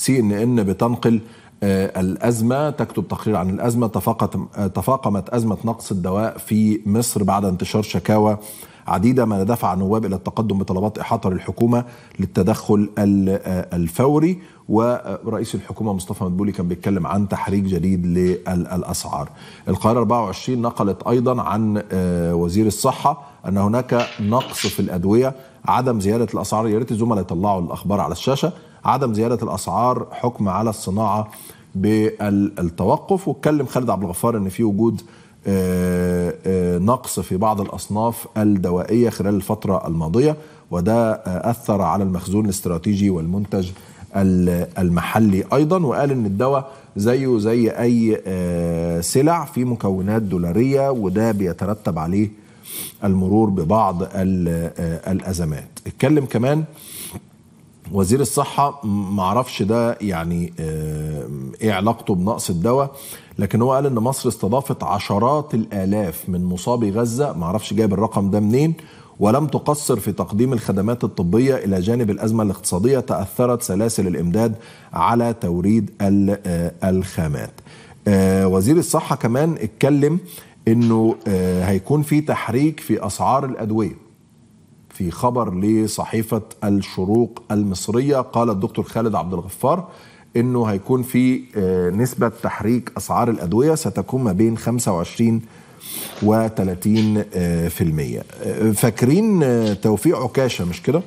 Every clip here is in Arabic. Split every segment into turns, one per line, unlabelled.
سي ان ان بتنقل آه، الأزمة تكتب تقرير عن الأزمة آه، تفاقمت أزمة نقص الدواء في مصر بعد انتشار شكاوى عديدة ما دفع النواب إلى التقدم بطلبات إحاطة للحكومة للتدخل آه، الفوري ورئيس الحكومة مصطفى مدبولي كان بيتكلم عن تحريك جديد للأسعار القاهرة 24 نقلت أيضا عن وزير الصحة أن هناك نقص في الأدوية عدم زيادة الأسعار يا ريت الزملاء يطلعوا الأخبار على الشاشة عدم زياده الاسعار حكم على الصناعه بالتوقف واتكلم خالد عبد الغفار ان في وجود آه، آه، نقص في بعض الاصناف الدوائيه خلال الفتره الماضيه وده آه، اثر على المخزون الاستراتيجي والمنتج المحلي ايضا وقال ان الدواء زيه زي اي سلع في مكونات دولاريه وده بيترتب عليه المرور ببعض الازمات اتكلم كمان وزير الصحة معرفش ده يعني آه، ايه علاقته بنقص الدواء لكن هو قال ان مصر استضافت عشرات الالاف من مصابي غزة معرفش جايب الرقم ده منين ولم تقصر في تقديم الخدمات الطبية إلى جانب الأزمة الاقتصادية تأثرت سلاسل الإمداد على توريد آه، الخامات آه، وزير الصحة كمان اتكلم انه هيكون في تحريك في اسعار الادويه في خبر لصحيفة الشروق المصرية قال الدكتور خالد عبد الغفار انه هيكون في آه، نسبة تحريك اسعار الادوية ستكون ما بين 25 و 30% فاكرين آه، توفيق عكاشة مش كده؟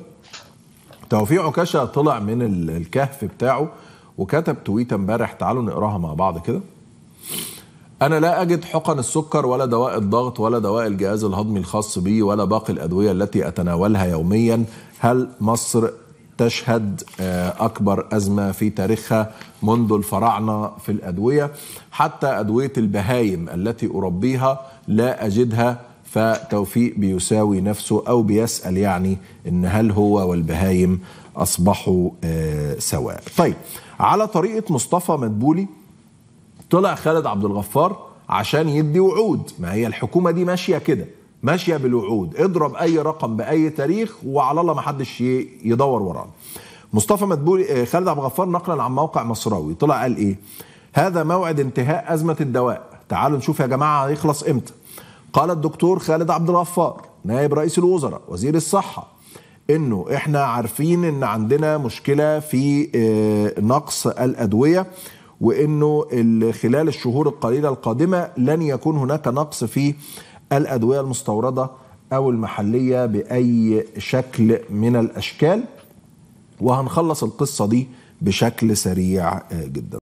توفيق عكاشة طلع من الكهف بتاعه وكتب تويته امبارح تعالوا نقراها مع بعض كده أنا لا أجد حقن السكر ولا دواء الضغط ولا دواء الجهاز الهضمي الخاص بي ولا باقي الأدوية التي أتناولها يوميا هل مصر تشهد آه، أكبر أزمة في تاريخها منذ الفراعنة في الأدوية حتى أدوية البهايم التي أربيها لا أجدها فتوفيق بيساوي نفسه أو بيسأل يعني إن هل هو والبهايم أصبحوا آه، سواء طيب على طريقة مصطفى مدبولي طلع خالد عبد الغفار عشان يدي وعود ما هي الحكومه دي ماشيه كده ماشيه بالوعود اضرب اي رقم باي تاريخ وعلى الله ما حدش يدور ورانا مصطفى مدبولي آه، خالد عبد الغفار نقلا عن موقع مصراوي طلع قال ايه هذا موعد انتهاء ازمه الدواء تعالوا نشوف يا جماعه هيخلص امتى قال الدكتور خالد عبد الغفار نائب رئيس الوزراء وزير الصحه انه احنا عارفين ان عندنا مشكله في آه، نقص الادويه وانه خلال الشهور القليله القادمه لن يكون هناك نقص في الادويه المستورده او المحليه باي شكل من الاشكال وهنخلص القصه دي بشكل سريع آه، جدا